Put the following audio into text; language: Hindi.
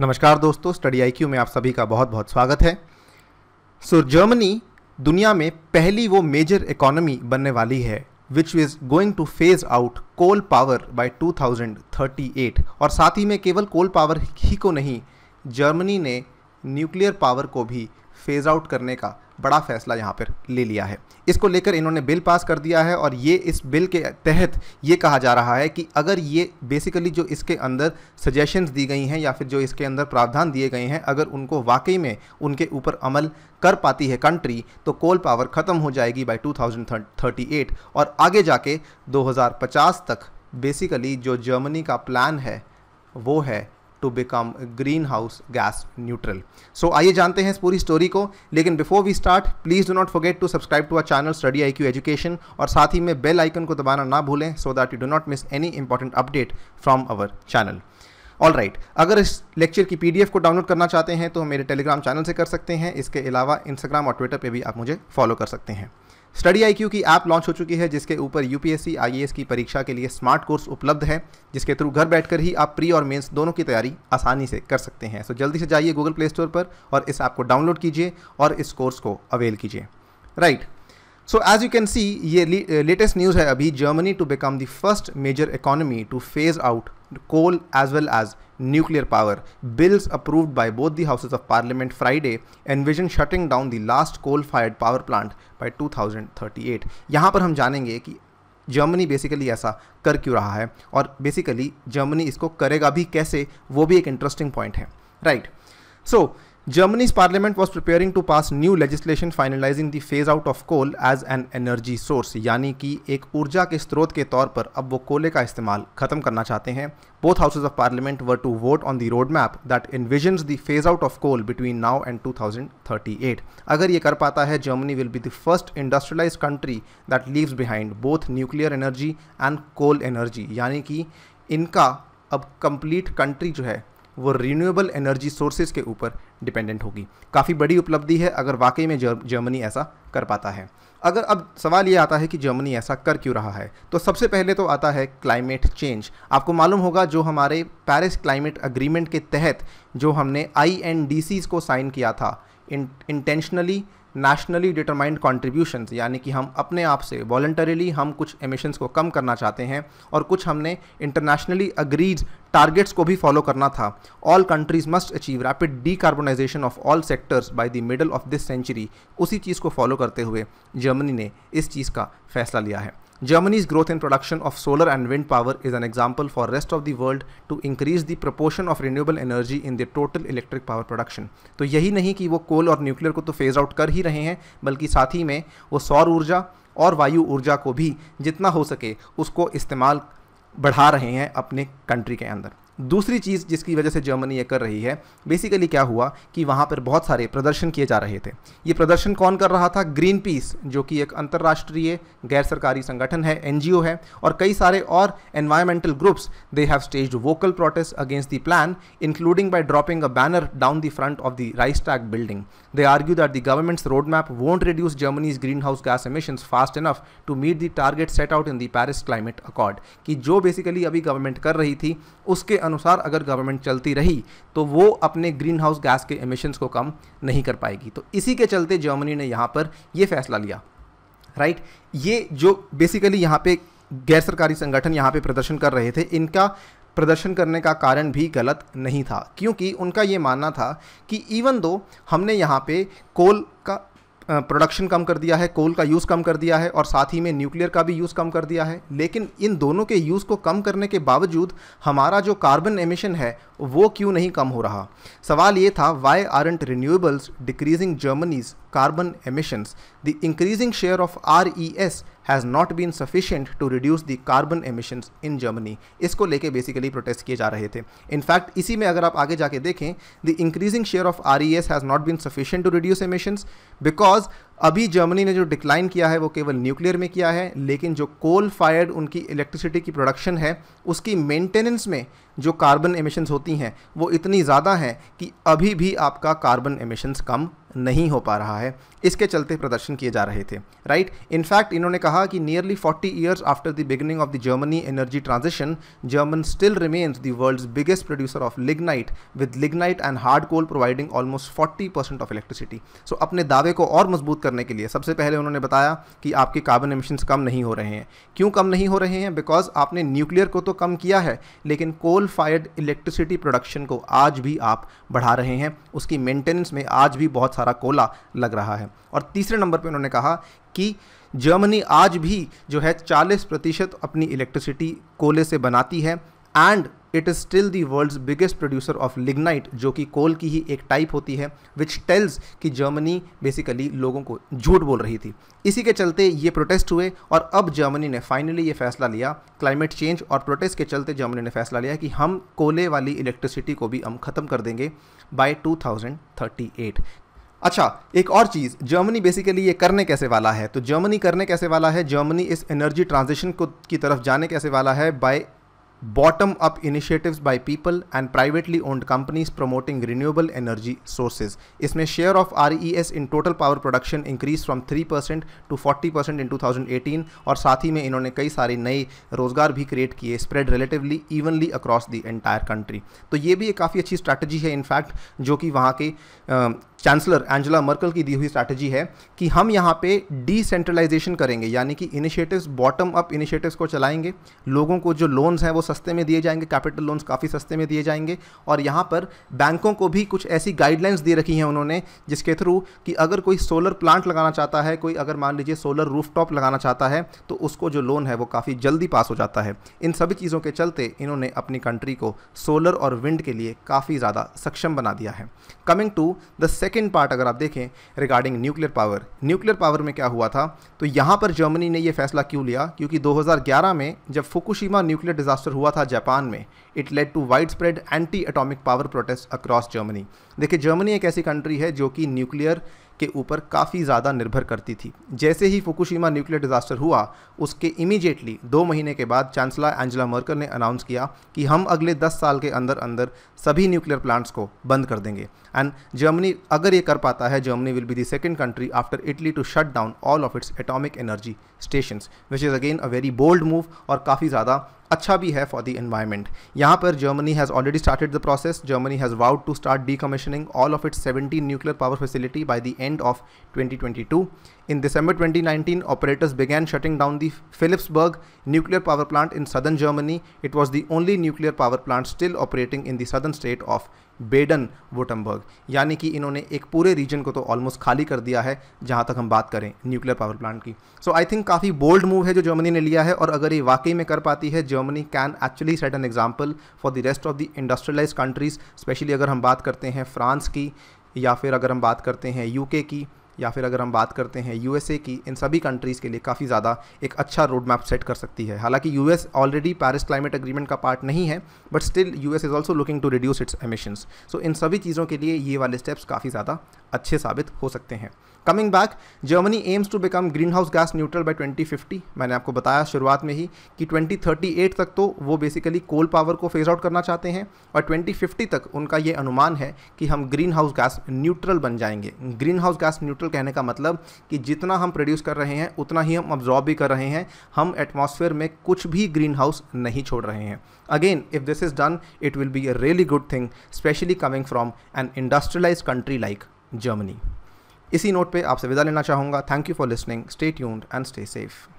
नमस्कार दोस्तों स्टडी आई में आप सभी का बहुत बहुत स्वागत है सो so, जर्मनी दुनिया में पहली वो मेजर इकोनॉमी बनने वाली है which is going to phase out coal power by 2038 और साथ ही में केवल कोल पावर ही को नहीं जर्मनी ने न्यूक्लियर पावर को भी फेज़ आउट करने का बड़ा फैसला यहाँ पर ले लिया है इसको लेकर इन्होंने बिल पास कर दिया है और ये इस बिल के तहत ये कहा जा रहा है कि अगर ये बेसिकली जो इसके अंदर सजेशंस दी गई हैं या फिर जो इसके अंदर प्रावधान दिए गए हैं अगर उनको वाकई में उनके ऊपर अमल कर पाती है कंट्री तो कोल पावर ख़त्म हो जाएगी बाई टू और आगे जाके दो तक बेसिकली जो जर्मनी का प्लान है वो है to become green house gas neutral so आइए जानते हैं इस पूरी स्टोरी को लेकिन before we start please do not forget to subscribe to our channel study I Q education और साथ ही में बेल आइकन को दबाना ना भूलें so that you do not miss any important update from our channel all right right. अगर इस लेक्चर की पीडीएफ को डाउनलोड करना चाहते हैं तो मेरे टेलीग्राम चैनल से कर सकते हैं इसके अलावा इंस्टाग्राम और ट्विटर पे भी आप मुझे फॉलो कर सकते हैं स्टडी आईक्यू की ऐप लॉन्च हो चुकी है जिसके ऊपर यूपीएससी आईएएस की परीक्षा के लिए स्मार्ट कोर्स उपलब्ध है जिसके थ्रू घर बैठकर ही आप प्री और मेंस दोनों की तैयारी आसानी से कर सकते हैं सो so, जल्दी से जाइए गूगल प्ले स्टोर पर और इस ऐप को डाउनलोड कीजिए और इस कोर्स को अवेल कीजिए right so as you can see ये लेटेस्ट न्यूज़ है अभी Germany to become the first major economy to phase out coal as well as nuclear power. Bills approved by both the Houses of Parliament Friday envision shutting down the last coal-fired power plant by 2038. यहाँ पर हम जानेंगे कि जर्मनी बेसिकली ऐसा कर क्यों रहा है और बेसिकली जर्मनी इसको करेगा भी कैसे वो भी एक इंटरेस्टिंग पॉइंट है right right. So so, Germany's parliament was preparing to pass new legislation finalizing the phase out of coal as an energy source यानी कि एक ऊर्जा के स्रोत के तौर पर अब वो कोले का इस्तेमाल खत्म करना चाहते हैं both houses of parliament were to vote on the road map that envisions the phase out of coal between now and 2038 अगर ये कर पाता है Germany will be the first industrialise country that leaves behind both nuclear energy and coal energy यानी कि इनका अब कंप्लीट कंट्री जो है वो रीन्यूएबल एनर्जी सोर्सेज के ऊपर डिपेंडेंट होगी काफ़ी बड़ी उपलब्धि है अगर वाकई में जर्मनी ऐसा कर पाता है अगर अब सवाल ये आता है कि जर्मनी ऐसा कर क्यों रहा है तो सबसे पहले तो आता है क्लाइमेट चेंज आपको मालूम होगा जो हमारे पेरिस क्लाइमेट अग्रीमेंट के तहत जो हमने आई को साइन किया था इंटेंशनली नेशनली डिटरमाइंड कॉन्ट्रीब्यूशन यानी कि हम अपने आप से वॉल्टरली हम कुछ एमिशंस को कम करना चाहते हैं और कुछ हमने इंटरनेशनली अग्रीज टारगेट्स को भी फॉलो करना था all countries must achieve rapid decarbonisation of all sectors by the middle of this century उसी चीज़ को फॉलो करते हुए जर्मनी ने इस चीज़ का फैसला लिया है Germany's growth in production of solar and wind power is an example for rest of the world to increase the proportion of renewable energy in their total electric power production. तो यही नहीं कि वो कोल और न्यूक्लियर को तो फेज़ आउट कर ही रहे हैं बल्कि साथ ही में वो सौर ऊर्जा और वायु ऊर्जा को भी जितना हो सके उसको इस्तेमाल बढ़ा रहे हैं अपने कंट्री के अंदर दूसरी चीज़ जिसकी वजह से जर्मनी ये कर रही है बेसिकली क्या हुआ कि वहाँ पर बहुत सारे प्रदर्शन किए जा रहे थे ये प्रदर्शन कौन कर रहा था ग्रीन पीस जो कि एक अंतर्राष्ट्रीय गैर सरकारी संगठन है एन है और कई सारे और environmental groups they have stage vocal protest against the plan including by dropping a banner down the front of the Reichstag building they argue that the government's road map won't reduce Germany's green house gas emission fast enough to meet the target set out in the Paris climate accord कि जो बेसिकली अभी गवर्नमेंट कर रही थी उसके अनुसार अगर गवर्नमेंट चलती रही तो वो अपने ग्रीन हाउस गैस के एमिशंस को कम नहीं कर पाएगी तो इसी के चलते जर्मनी ने यहाँ पर ये फैसला लिया राइट ये जो बेसिकली यहाँ पे गैर सरकारी संगठन यहाँ पे प्रदर्शन कर रहे थे इनका प्रदर्शन करने का कारण भी गलत नहीं था क्योंकि उनका ये मानना था कि इवन दो हमने यहाँ पे कोल का प्रोडक्शन कम कर दिया है कोल का यूज़ कम कर दिया है और साथ ही में न्यूक्लियर का भी यूज़ कम कर दिया है लेकिन इन दोनों के यूज़ को कम करने के बावजूद हमारा जो कार्बन एमिशन है वो क्यों नहीं कम हो रहा सवाल ये था why aren't renewables decreasing Germany's carbon emissions, the increasing share of RES has not been sufficient to reduce the carbon emissions in Germany इसको लेके बेसिकली प्रोटेस्ट किए जा रहे थे इनफैक्ट इसी में अगर आप आगे जाके देखें the increasing share of R E S has not been sufficient to reduce emissions because अभी जर्मनी ने जो डिक्लाइन किया है वो केवल न्यूक्लियर में किया है लेकिन जो कोल फायर्ड उनकी इलेक्ट्रिसिटी की प्रोडक्शन है उसकी मेंटेनेंस में जो कार्बन एमिशंस होती हैं वो इतनी ज़्यादा हैं कि अभी भी आपका कार्बन एमिशंस कम नहीं हो पा रहा है इसके चलते प्रदर्शन किए जा रहे थे राइट इनफैक्ट इन्होंने कहा कि nearly 40 years after the beginning of the Germany energy transition German still remains the world's biggest producer of lignite with lignite and hard coal providing almost 40 percent of electricity so अपने दावे को और मजबूत कर करने के लिए सबसे पहले उन्होंने बताया कि आपके कार्बन एमिशन कम नहीं हो रहे हैं क्यों कम नहीं हो रहे हैं बिकॉज आपने न्यूक्लियर को तो कम किया है लेकिन कोल फायर्ड इलेक्ट्रिसिटी प्रोडक्शन को आज भी आप बढ़ा रहे हैं उसकी मेंटेनेंस में आज भी बहुत सारा कोला लग रहा है और तीसरे नंबर पर उन्होंने कहा कि जर्मनी आज भी जो है 40 प्रतिशत अपनी इलेक्ट्रिसिटी कोले से बनाती है and it is still the world's biggest producer of lignite जो कि कोल की ही एक टाइप होती है विच टेल्स कि जर्मनी बेसिकली लोगों को झूठ बोल रही थी इसी के चलते ये प्रोटेस्ट हुए और अब जर्मनी ने फाइनली ये फैसला लिया क्लाइमेट चेंज और प्रोटेस्ट के चलते जर्मनी ने फैसला लिया कि हम कोले वाली इलेक्ट्रिसिटी को भी हम ख़त्म कर देंगे बाय टू अच्छा एक और चीज़ जर्मनी बेसिकली ये करने कैसे वाला है तो जर्मनी करने कैसे वाला है जर्मनी इस एनर्जी ट्रांजिशन को की तरफ जाने कैसे वाला है by bottom up initiatives by people and privately owned companies promoting renewable energy sources isme share of RES in total power production increased from 3% to 40% in 2018 aur sath hi mein inhone kai sare naye rozgar bhi create kiye spread relatively evenly across the entire country to ye bhi ek kafi achhi strategy hai in fact jo ki wahan ke chancellor Angela Merkel की दी हुई स्ट्रैटेजी है कि हम यहाँ पे डिसेंट्रलाइजेशन करेंगे यानी कि इनिशिएटिव्स बॉटम अप इनिशिएटिव्स को चलाएंगे लोगों को जो लोन्स हैं वो सस्ते में दिए जाएंगे कैपिटल लोन्स काफ़ी सस्ते में दिए जाएंगे और यहाँ पर बैंकों को भी कुछ ऐसी गाइडलाइंस दे रखी हैं उन्होंने जिसके थ्रू कि अगर कोई सोलर प्लांट लगाना चाहता है कोई अगर मान लीजिए सोलर रूफटॉप लगाना चाहता है तो उसको जो लोन है वो काफ़ी जल्दी पास हो जाता है इन सभी चीज़ों के चलते इन्होंने अपनी कंट्री को सोलर और विंड के लिए काफ़ी ज़्यादा सक्षम बना दिया है coming to the second part अगर आप देखें regarding nuclear power nuclear power में क्या हुआ था तो यहाँ पर जर्मनी ने यह फैसला क्यों लिया क्योंकि 2011 में जब फुकुशिमा न्यूक्लियर डिजास्टर हुआ था जापान में it led to wide spread anti atomic power protest across Germany देखिए जर्मनी एक ऐसी कंट्री है जो कि न्यूक्लियर के ऊपर काफ़ी ज़्यादा निर्भर करती थी जैसे ही फुकुशीमा न्यूक्लियर डिजास्टर हुआ उसके इमीजिएटली दो महीने के बाद चांसलर एंजेला मर्कर ने अनाउंस किया कि हम अगले दस साल के अंदर अंदर सभी न्यूक्लियर प्लांट्स को बंद कर देंगे एंड जर्मनी अगर ये कर पाता है Germany will be the second country after Italy to shut down all of its atomic energy station which is again a very bold move और काफ़ी ज़्यादा अच्छा भी है फॉर द इन्वायरमेंट यहाँ पर Germany has already started the process Germany has vowed to start decommissioning all of its 17 nuclear power facility by the end of 2022. In December 2019, operators began shutting down the Philipsburg nuclear power plant in southern Germany. It was the only nuclear power plant still operating in the southern state of Baden Wurttemberg यानी कि इन्होंने एक पूरे रीजन को तो ऑलमोस्ट खाली कर दिया है जहां तक हम बात करें न्यूक्लियर पावर प्लांट की सो आई थिंक काफ़ी बोल्ड मूव है जो जर्मनी ने लिया है और अगर ये वाकई में कर पाती है Germany can actually set an example for the rest of the industrialize countries specially अगर हम बात करते हैं फ्रांस की या फिर अगर हम बात करते हैं यूके की या फिर अगर हम बात करते हैं यूएसए की इन सभी कंट्रीज़ के लिए काफ़ी ज़्यादा एक अच्छा रोड मैप सेट कर सकती है हालांकि US already Paris climate agreement का पार्ट नहीं है but still US is also looking to reduce its emissions so इन सभी चीज़ों के लिए ये वाले स्टेप्स काफ़ी ज़्यादा अच्छे साबित हो सकते हैं coming back Germany aims to become green house gas neutral by 2050 मैंने आपको बताया शुरुआत में ही कि 2038 तक तो वो बेसिकली कोल पावर को फेज आउट करना चाहते हैं और 2050 तक उनका ये अनुमान है कि हम ग्रीन हाउस गैस न्यूट्रल बन जाएंगे ग्रीन हाउस गैस न्यूट्रल कहने का मतलब कि जितना हम प्रोड्यूस कर रहे हैं उतना ही हम ऑब्जॉर्व भी कर रहे हैं हम एटमोसफेयर में कुछ भी ग्रीन हाउस नहीं छोड़ रहे हैं again if this is done it will be a really good thing specially coming from an industrialize country like Germany इसी नोट पे आपसे विदा लेना चाहूँगा thank you for listening stay tuned and stay safe